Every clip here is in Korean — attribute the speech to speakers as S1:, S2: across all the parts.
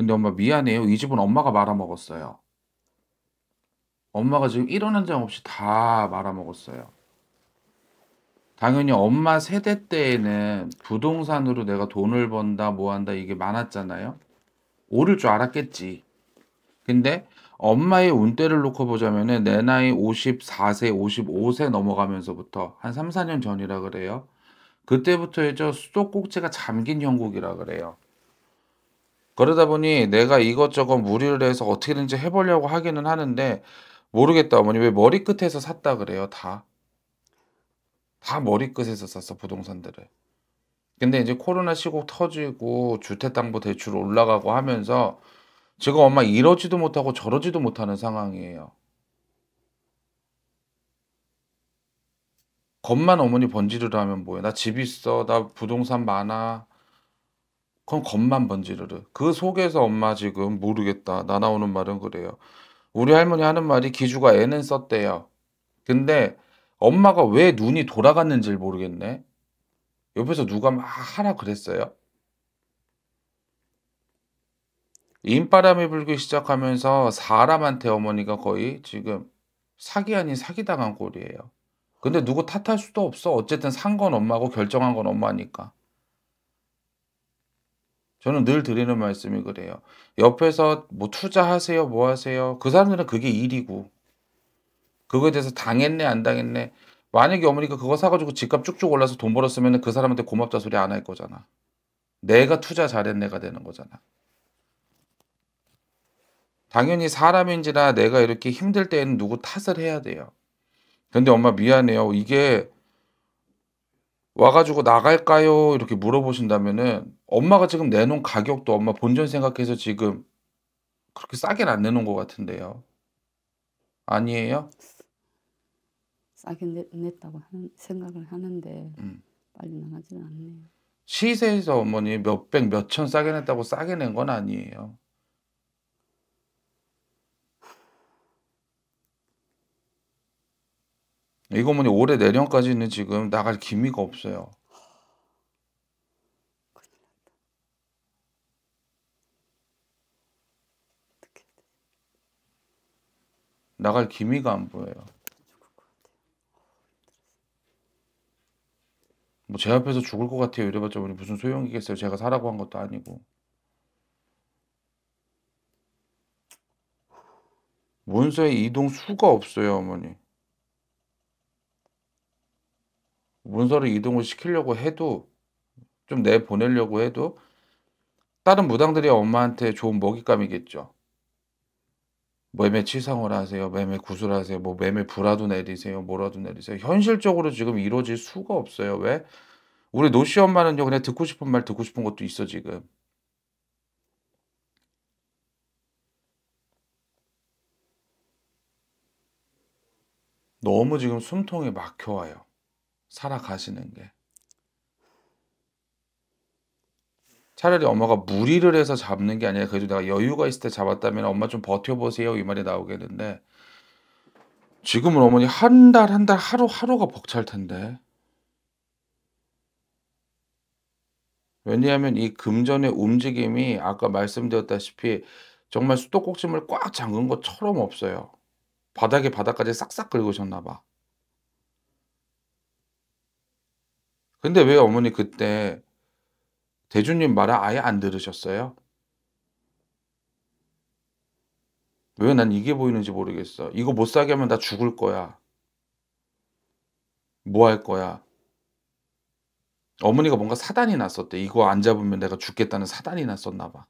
S1: 근데 엄마 미안해요. 이 집은 엄마가 말아먹었어요. 엄마가 지금 일원 한장 없이 다 말아먹었어요. 당연히 엄마 세대 때에는 부동산으로 내가 돈을 번다, 뭐 한다, 이게 많았잖아요. 오를 줄 알았겠지. 근데 엄마의 운대를 놓고 보자면내 나이 54세, 55세 넘어가면서부터 한 3, 4년 전이라 그래요. 그때부터 이제 수도꼭지가 잠긴 형국이라 그래요. 그러다 보니 내가 이것저것 무리를 해서 어떻게든지 해 보려고 하기는 하는데 모르겠다 어머니 왜 머리끝에서 샀다 그래요 다. 다 머리끝에서 샀어 부동산들을. 근데 이제 코로나 시국 터지고 주택담보 대출 올라가고 하면서 지금 엄마 이러지도 못하고 저러지도 못하는 상황이에요. 겁만 어머니 번지르르 하면 뭐해? 나 집 있어. 나 부동산 많아. 그럼 겉만 번지르르. 그 속에서 엄마 지금 모르겠다. 나 나오는 말은 그래요. 우리 할머니 하는 말이 기주가 애는 썼대요. 근데 엄마가 왜 눈이 돌아갔는지 모르겠네. 옆에서 누가 막 하라 그랬어요? 인바람이 불기 시작하면서 사람한테 어머니가 거의 지금 사기 아닌 사기 당한 꼴이에요. 근데 누구 탓할 수도 없어. 어쨌든 산 건 엄마고 결정한 건 엄마니까. 저는 늘 드리는 말씀이 그래요. 옆에서 뭐 투자하세요, 뭐 하세요. 그 사람들은 그게 일이고. 그거에 대해서 당했네, 안 당했네. 만약에 어머니가 그거 사가지고 집값 쭉쭉 올라서 돈 벌었으면 그 사람한테 고맙다 소리 안 할 거잖아. 내가 투자 잘했네가 되는 거잖아. 당연히 사람인지라 내가 이렇게 힘들 때에는 누구 탓을 해야 돼요. 근데 엄마 미안해요. 이게 와가지고 나갈까요? 이렇게 물어보신다면은 엄마가 지금 내놓은 가격도 엄마 본전 생각해서 지금 그렇게 싸게 는안 내놓은 것 같은데요. 아니에요? 싸게 내, 냈다고 하는 생각을 하는데 음. 빨리 나가지는 않네요. 시세에서 어머니 몇 백 몇 천 싸게 냈다고 싸게 낸 건 아니에요. 이거 뭐니 올해 내년까지는 지금 나갈 기미가 없어요. 나갈 기미가 안 보여요. 뭐 제 앞에서 죽을 것 같아요. 이래봤자 우리 무슨 소용이겠어요. 제가 사라고 한 것도 아니고. 문서에 이동 수가 없어요, 어머니. 문서를 이동을 시키려고 해도 좀 내보내려고 해도 다른 무당들이 엄마한테 좋은 먹잇감이겠죠. 뭐 매매 치상을 하세요. 매매 구슬 하세요. 뭐 매매 불화도 내리세요. 뭐라도 내리세요. 현실적으로 지금 이루어질 수가 없어요. 왜? 우리 노씨 엄마는요. 그냥 듣고 싶은 말 듣고 싶은 것도 있어 지금. 너무 지금 숨통이 막혀와요. 살아가시는 게. 차라리 엄마가 무리를 해서 잡는 게 아니라 그래도 내가 여유가 있을 때 잡았다면 엄마 좀 버텨보세요 이 말이 나오겠는데 지금은 어머니 한 달 한 달 하루 하루가 벅찰 텐데 왜냐하면 이 금전의 움직임이 아까 말씀드렸다시피 정말 수도꼭지물 꽉 잠근 것처럼 없어요 바닥에 바닥까지 싹싹 긁으셨나 봐 근데 왜 어머니 그때 대주님 말을 아예 안 들으셨어요? 왜 난 이게 보이는지 모르겠어. 이거 못 사게 하면 나 죽을 거야. 뭐 할 거야. 어머니가 뭔가 사단이 났었대. 이거 안 잡으면 내가 죽겠다는 사단이 났었나 봐.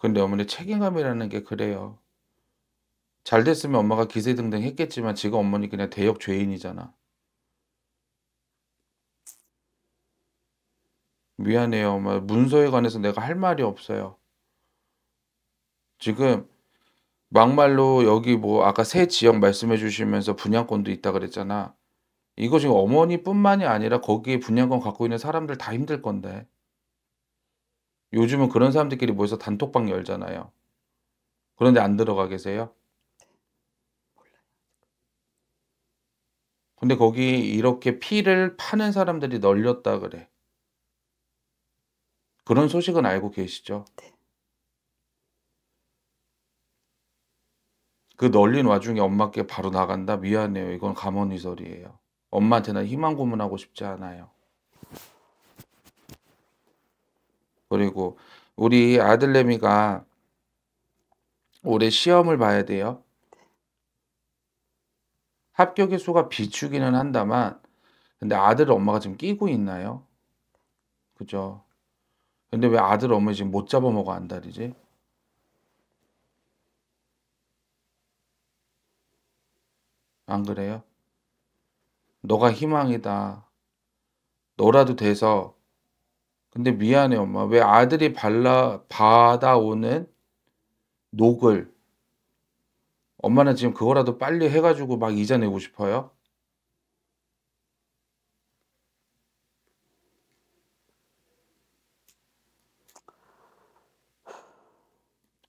S1: 근데 어머니 책임감이라는 게 그래요. 잘 됐으면 엄마가 기세등등 했겠지만 지금 어머니 그냥 대역 죄인이잖아. 미안해요, 엄마. 문서에 관해서 내가 할 말이 없어요. 지금 막말로 여기 뭐 아까 새 지역 말씀해 주시면서 분양권도 있다 그랬잖아. 이거 지금 어머니뿐만이 아니라 거기에 분양권 갖고 있는 사람들 다 힘들 건데. 요즘은 그런 사람들끼리 모여서 단톡방 열잖아요. 그런데 안 들어가 계세요? 근데 거기 이렇게 피를 파는 사람들이 널렸다 그래. 그런 소식은 알고 계시죠? 네. 그 널린 와중에 엄마께 바로 나간다? 미안해요. 이건 감언위설이에요. 엄마한테는 희망 고문하고 싶지 않아요. 그리고 우리 아들내미가 올해 시험을 봐야 돼요. 합격의 수가 비추기는 한다만 근데 아들 엄마가 지금 끼고 있나요? 그죠? 근데 왜 아들 엄마 지금 못 잡아먹어 안달이지? 안 그래요? 너가 희망이다. 너라도 돼서. 근데 미안해 엄마. 왜 아들이 발라 받아오는 녹을 엄마는 지금 그거라도 빨리 해가지고 막 이자 내고 싶어요?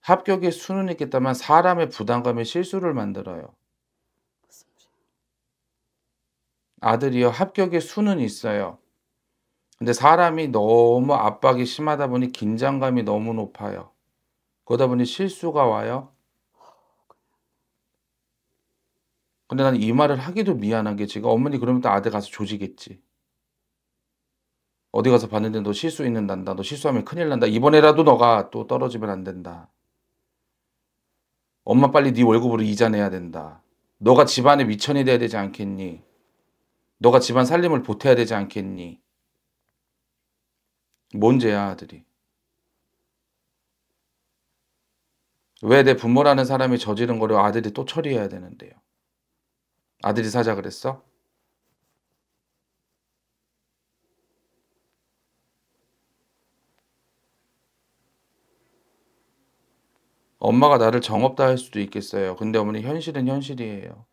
S1: 합격의 수는 있겠다만 사람의 부담감에 실수를 만들어요. 아들이요. 합격의 수는 있어요. 근데 사람이 너무 압박이 심하다 보니 긴장감이 너무 높아요. 그러다 보니 실수가 와요. 근데 난 이 말을 하기도 미안한 게 제가 어머니 그러면 또 아들 가서 조지겠지. 어디 가서 봤는데 너 실수 있는 난다. 너 실수하면 큰일 난다. 이번에라도 너가 또 떨어지면 안 된다. 엄마 빨리 네 월급으로 이자 내야 된다. 너가 집안의 미천이 돼야 되지 않겠니? 너가 집안 살림을 보태야 되지 않겠니? 뭔 죄야 아들이. 왜 내 부모라는 사람이 저지른 거를 아들이 또 처리해야 되는데요. 아들이 사자 그랬어? 엄마가 나를 정없다 할 수도 있겠어요. 근데 어머니 현실은 현실이에요.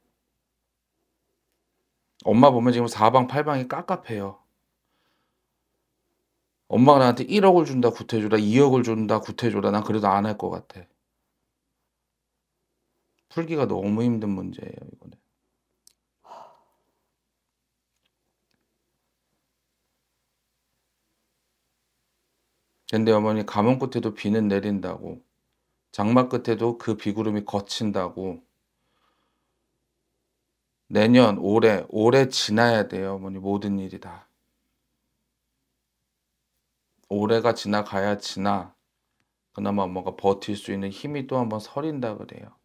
S1: 엄마 보면 지금 사방팔방이 깝깝해요. 엄마가 나한테 1억을 준다 구태줘라 2억을 준다 구태줘라 난 그래도 안 할 것 같아. 풀기가 너무 힘든 문제예요. 이건. 근데 어머니 가문 끝에도 비는 내린다고 장마 끝에도 그 비구름이 거친다고 내년 올해 올해 지나야 돼요 어머니 모든 일이 다 올해가 지나가야 지나 그나마 엄마가 버틸 수 있는 힘이 또 한번 서린다 그래요